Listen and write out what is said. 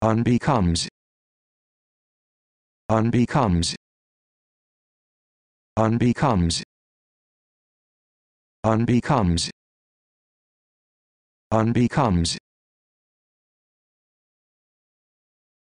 unbecomes unbecomes unbecomes unbecomes unbecomes